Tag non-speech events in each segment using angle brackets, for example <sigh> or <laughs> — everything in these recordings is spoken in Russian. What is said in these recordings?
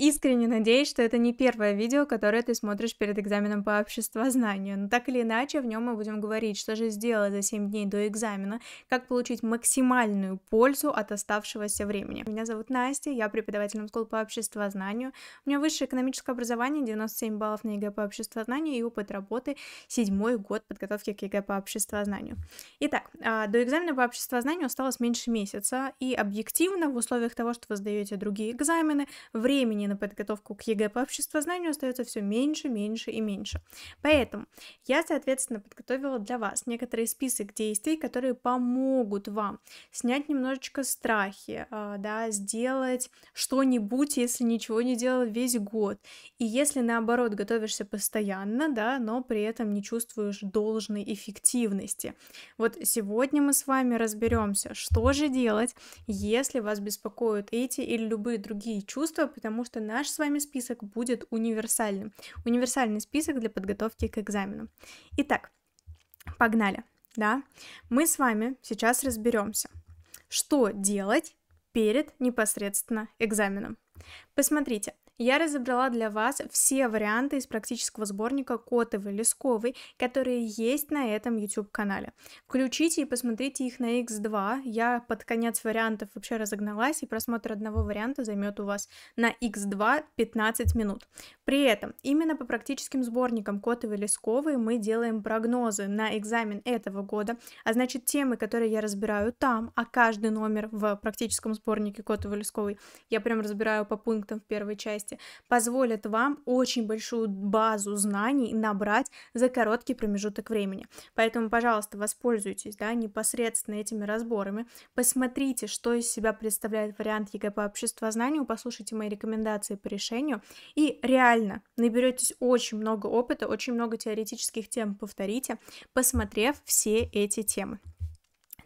искренне надеюсь, что это не первое видео, которое ты смотришь перед экзаменом по обществознанию, но так или иначе в нем мы будем говорить, что же сделать за 7 дней до экзамена, как получить максимальную пользу от оставшегося времени. Меня зовут Настя, я преподаватель школы по обществознанию, у меня высшее экономическое образование, 97 баллов на ЕГЭ по обществознанию и опыт работы, седьмой год подготовки к ЕГЭ по обществознанию. Итак, а, до экзамена по обществознанию осталось меньше месяца, и объективно в условиях того, что вы сдаете другие экзамены, времени на подготовку к ЕГЭ по обществознанию остается все меньше, меньше и меньше. Поэтому я, соответственно, подготовила для вас некоторый список действий, которые помогут вам снять немножечко страхи, а, да, сделать что-нибудь, если ничего не делал весь год. И если, наоборот, готовишься постоянно, да, но при этом не чувствуешь должной эффективности. Вот сегодня мы с вами разберемся, что же делать, если вас беспокоят эти или любые другие чувства, потому что что наш с вами список будет универсальным. Универсальный список для подготовки к экзамену. Итак, погнали. Да? Мы с вами сейчас разберемся, что делать перед непосредственно экзаменом. Посмотрите, я разобрала для вас все варианты из практического сборника Котовой Лесковой, которые есть на этом YouTube-канале. Включите и посмотрите их на X2. Я под конец вариантов вообще разогналась, и просмотр одного варианта займет у вас на X2 15 минут. При этом именно по практическим сборникам Котовой Лесковой мы делаем прогнозы на экзамен этого года, а значит темы, которые я разбираю там, а каждый номер в практическом сборнике Котовой Лесковой я прям разбираю по пунктам в первой части, части позволят вам очень большую базу знаний набрать за короткий промежуток времени. Поэтому, пожалуйста, воспользуйтесь да, непосредственно этими разборами, посмотрите, что из себя представляет вариант ЕГЭ по обществознанию, послушайте мои рекомендации по решению и реально наберетесь очень много опыта, очень много теоретических тем повторите, посмотрев все эти темы.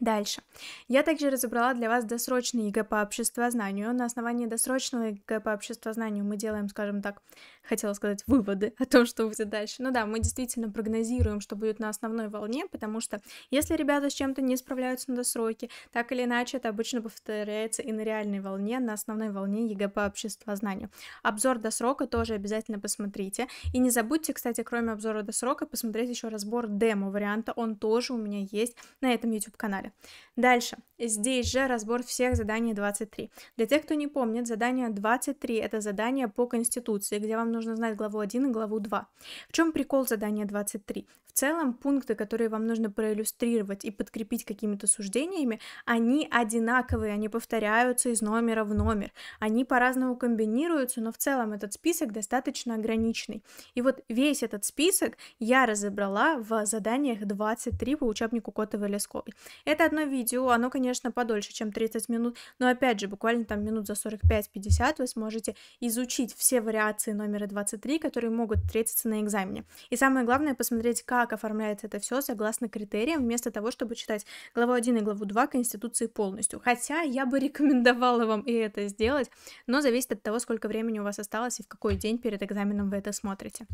Дальше. Я также разобрала для вас досрочный ЕГЭ по обществознанию. На основании досрочного ЕГЭ по обществознанию мы делаем, скажем так, хотела сказать, выводы о том, что будет дальше. Но ну да, мы действительно прогнозируем, что будет на основной волне, потому что если ребята с чем-то не справляются на досроке, так или иначе это обычно повторяется и на реальной волне, на основной волне ЕГЭ по обществознанию. Обзор до тоже обязательно посмотрите. И не забудьте, кстати, кроме обзора до посмотреть еще разбор демо-варианта, он тоже у меня есть на этом YouTube-канале. Дальше. Здесь же разбор всех заданий 23. Для тех, кто не помнит, задание 23 — это задание по Конституции, где вам нужно знать главу 1 и главу 2. В чем прикол задания 23? В целом, пункты, которые вам нужно проиллюстрировать и подкрепить какими-то суждениями, они одинаковые, они повторяются из номера в номер. Они по-разному комбинируются, но в целом этот список достаточно ограниченный. И вот весь этот список я разобрала в заданиях 23 по учебнику Котовой-Лесковой. Это одно видео, оно, конечно, конечно, подольше, чем 30 минут, но опять же, буквально там минут за 45-50 вы сможете изучить все вариации номера 23, которые могут встретиться на экзамене. И самое главное, посмотреть, как оформляется это все согласно критериям, вместо того, чтобы читать главу 1 и главу 2 Конституции полностью. Хотя я бы <laughs> рекомендовала вам и это сделать, но зависит от того, сколько времени у вас осталось и в какой день перед экзаменом вы это смотрите.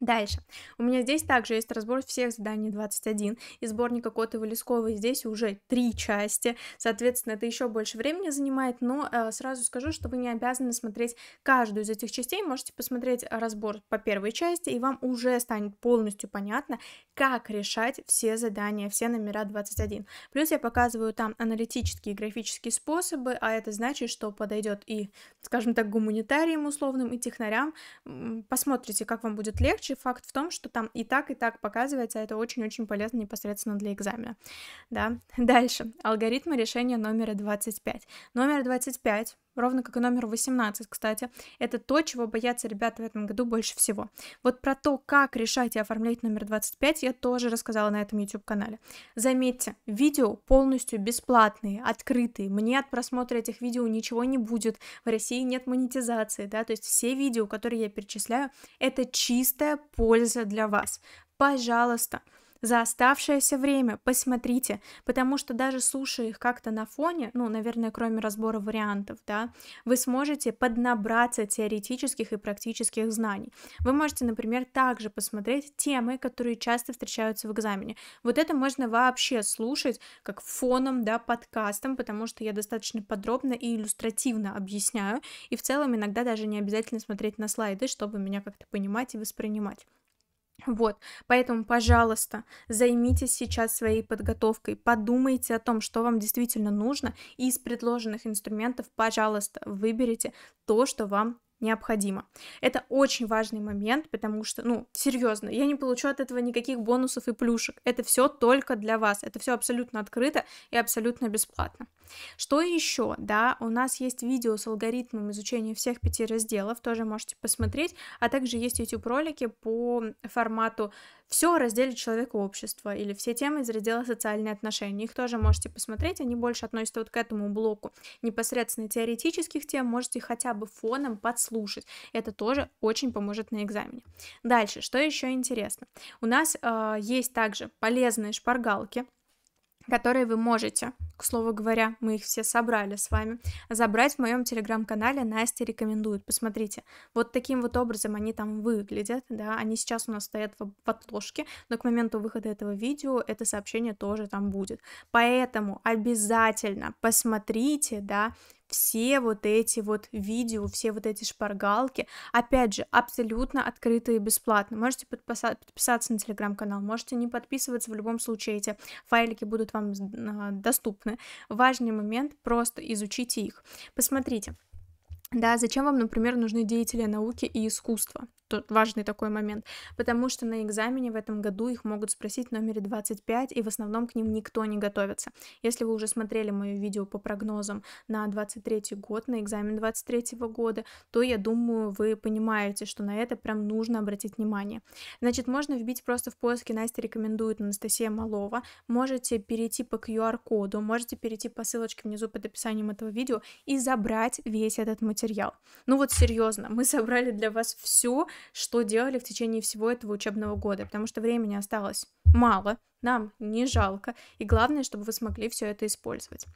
Дальше. У меня здесь также есть разбор всех заданий 21 и сборника Котова Лесковой. Здесь уже три части. Соответственно, это еще больше времени занимает, но э, сразу скажу, что вы не обязаны смотреть каждую из этих частей. Можете посмотреть разбор по первой части, и вам уже станет полностью понятно, как решать все задания, все номера 21. Плюс я показываю там аналитические и графические способы, а это значит, что подойдет и, скажем так, гуманитариям условным, и технарям. Посмотрите, как вам будет легче, прочее, факт в том, что там и так, и так показывается, а это очень-очень полезно непосредственно для экзамена. Да? <laughs> Дальше. Алгоритмы решения номера 25. Номер 25 ровно как и номер 18, кстати, это то, чего боятся ребята в этом году больше всего. Вот про то, как решать и оформлять номер 25, я тоже рассказала на этом YouTube-канале. Заметьте, видео полностью бесплатные, открытые, мне от просмотра этих видео ничего не будет, в России нет монетизации, да, то есть все видео, которые я перечисляю, это чистая польза для вас. Пожалуйста, за оставшееся время, посмотрите, потому что даже слушая их как-то на фоне, ну, наверное, кроме разбора вариантов, да, вы сможете поднабраться теоретических и практических знаний. Вы можете, например, также посмотреть темы, которые часто встречаются в экзамене. Вот это можно вообще слушать как фоном, да, подкастом, потому что я достаточно подробно и иллюстративно объясняю, и в целом иногда даже не обязательно смотреть на слайды, чтобы меня как-то понимать и воспринимать. Вот, поэтому, пожалуйста, займитесь сейчас своей подготовкой, подумайте о том, что вам действительно нужно, и из предложенных инструментов, пожалуйста, выберите то, что вам необходимо. Это очень важный момент, потому что, ну, серьезно, я не получу от этого никаких бонусов и плюшек. Это все только для вас, это все абсолютно открыто и абсолютно бесплатно. Что еще? Да, у нас есть видео с алгоритмом изучения всех пяти разделов, тоже можете посмотреть, а также есть YouTube ролики по формату все о разделе человека общества или все темы из раздела социальные отношения. Их тоже можете посмотреть, они больше относятся вот к этому блоку непосредственно теоретических тем, можете хотя бы фоном подслушать. Это тоже очень поможет на экзамене. Дальше, что еще интересно? У нас э, есть также полезные шпаргалки, которые вы можете, к слову говоря, мы их все собрали с вами, забрать в моем телеграм-канале Настя рекомендует. Посмотрите, вот таким вот образом они там выглядят, да, они сейчас у нас стоят в, в отложке, но к моменту выхода этого видео это сообщение тоже там будет. Поэтому обязательно посмотрите, да, все вот эти вот видео, все вот эти шпаргалки, опять же, абсолютно открыто и бесплатно. Можете подписаться на телеграм-канал, можете не подписываться, в любом случае эти файлики будут вам а, доступны. Важный момент, просто изучите их. Посмотрите, да, зачем вам, например, нужны деятели науки и искусства? Тут важный такой момент, потому что на экзамене в этом году их могут спросить в номере 25, и в основном к ним никто не готовится. Если вы уже смотрели мое видео по прогнозам на 23 год, на экзамен 23 года, то я думаю, вы понимаете, что на это прям нужно обратить внимание. Значит, можно вбить просто в поиске «Настя рекомендует Анастасия Малова», можете перейти по QR-коду, можете перейти по ссылочке внизу под описанием этого видео и забрать весь этот материал. Ну вот серьезно, мы собрали для вас все, что делали в течение всего этого учебного года, потому что времени осталось мало, нам не жалко, и главное, чтобы вы смогли все это использовать.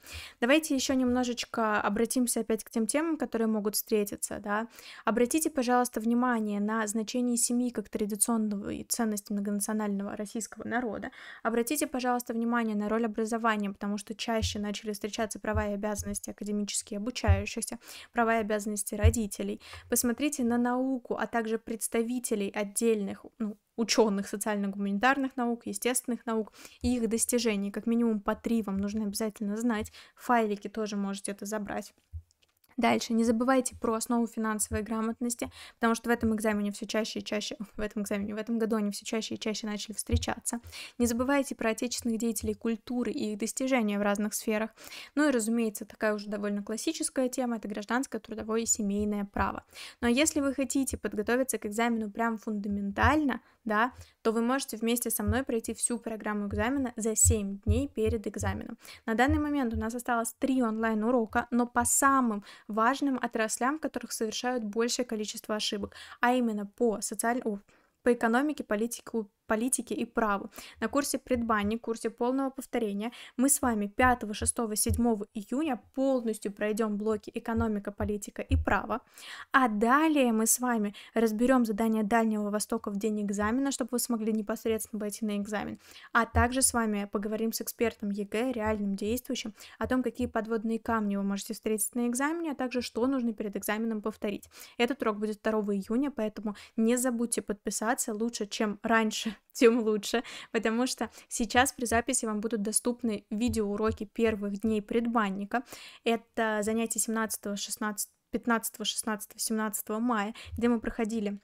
Давайте еще немножечко обратимся опять к тем темам, которые могут встретиться, да. Обратите, пожалуйста, внимание на значение семьи как традиционного и ценности многонационального российского народа. Обратите, пожалуйста, внимание на роль образования, потому что чаще начали встречаться права и обязанности академически обучающихся, права и обязанности родителей. Посмотрите на науку, а также представителей отдельных ну, ученых социально-гуманитарных наук, естественных наук и их достижений. Как минимум по три вам нужно обязательно знать. Файлики тоже можете это забрать. Дальше, не забывайте про основу финансовой грамотности, потому что в этом экзамене все чаще и чаще, <laughs> в этом экзамене, в этом году они все чаще и чаще начали встречаться. Не забывайте про отечественных деятелей культуры и их достижения в разных сферах. Ну и, разумеется, такая уже довольно классическая тема — это гражданское, трудовое и семейное право. Но ну а если вы хотите подготовиться к экзамену прям фундаментально, да, то вы можете вместе со мной пройти всю программу экзамена за 7 дней перед экзаменом. На данный момент у нас осталось 3 онлайн-урока, но по самым важным отраслям, в которых совершают большее количество ошибок, а именно по социальному по экономике, политике политике и праву. На курсе предбанник, курсе полного повторения мы с вами 5, 6, 7 июня полностью пройдем блоки экономика, политика и право, а далее мы с вами разберем задание Дальнего Востока в день экзамена, чтобы вы смогли непосредственно пойти на экзамен, а также с вами поговорим с экспертом ЕГЭ, реальным действующим, о том, какие подводные камни вы можете встретить на экзамене, а также что нужно перед экзаменом повторить. Этот урок будет 2 июня, поэтому не забудьте подписаться, лучше чем раньше <laughs> тем лучше, потому что сейчас при записи вам будут доступны видеоуроки первых дней предбанника. Это занятия 17, 16, 15, 16, 17 мая, где мы проходили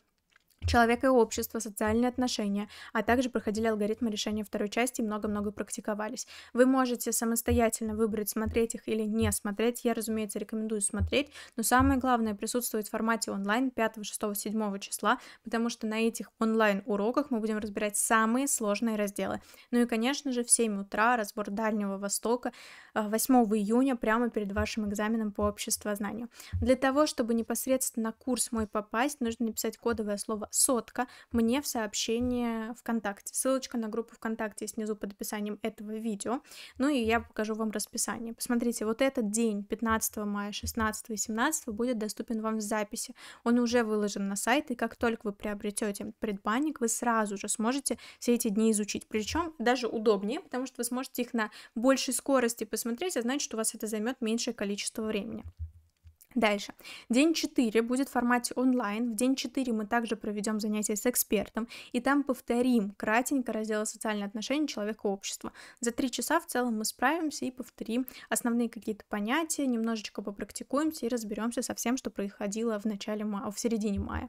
человека и общество, социальные отношения, а также проходили алгоритмы решения второй части и много-много практиковались. Вы можете самостоятельно выбрать, смотреть их или не смотреть. Я, разумеется, рекомендую смотреть, но самое главное присутствовать в формате онлайн 5, 6, 7 числа, потому что на этих онлайн-уроках мы будем разбирать самые сложные разделы. Ну и, конечно же, в 7 утра разбор Дальнего Востока 8 э, июня прямо перед вашим экзаменом по обществознанию. Для того, чтобы непосредственно на курс мой попасть, нужно написать кодовое слово сотка мне в сообщение ВКонтакте. Ссылочка на группу ВКонтакте снизу под описанием этого видео. Ну и я покажу вам расписание. Посмотрите, вот этот день, 15 мая, 16 и 17, будет доступен вам в записи. Он уже выложен на сайт, и как только вы приобретете предбанник, вы сразу же сможете все эти дни изучить. Причем даже удобнее, потому что вы сможете их на большей скорости посмотреть, а значит, у вас это займет меньшее количество времени. Дальше. День 4 будет в формате онлайн. В день 4 мы также проведем занятия с экспертом, и там повторим кратенько раздел социальные отношения человека и общества. За 3 часа в целом мы справимся и повторим основные какие-то понятия, немножечко попрактикуемся и разберемся со всем, что происходило в начале мая, в середине мая.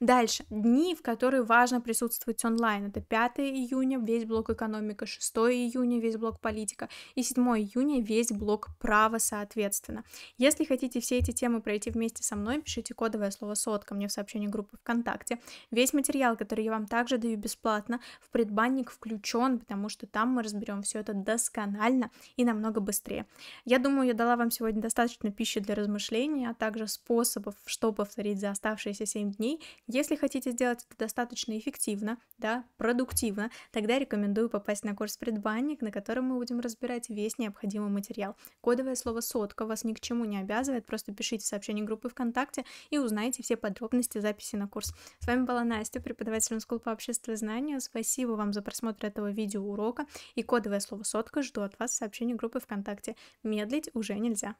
Дальше. Дни, в которые важно присутствовать онлайн. Это 5 июня, весь блок экономика, 6 июня, весь блок политика, и 7 июня, весь блок права, соответственно. Если хотите все эти темы пройти вместе со мной, пишите кодовое слово «сотка» мне в сообщении группы ВКонтакте. Весь материал, который я вам также даю бесплатно, в предбанник включен, потому что там мы разберем все это досконально и намного быстрее. Я думаю, я дала вам сегодня достаточно пищи для размышления а также способов, что повторить за оставшиеся 7 дней. Если хотите сделать это достаточно эффективно, да, продуктивно, тогда рекомендую попасть на курс предбанник, на котором мы будем разбирать весь необходимый материал. Кодовое слово «сотка» вас ни к чему не обязывает, просто пишите пишите сообщение группы ВКонтакте и узнаете все подробности записи на курс. С вами была Настя, преподаватель School по обществу и Спасибо вам за просмотр этого видео урока и кодовое слово «сотка» жду от вас в сообщении группы ВКонтакте. Медлить уже нельзя.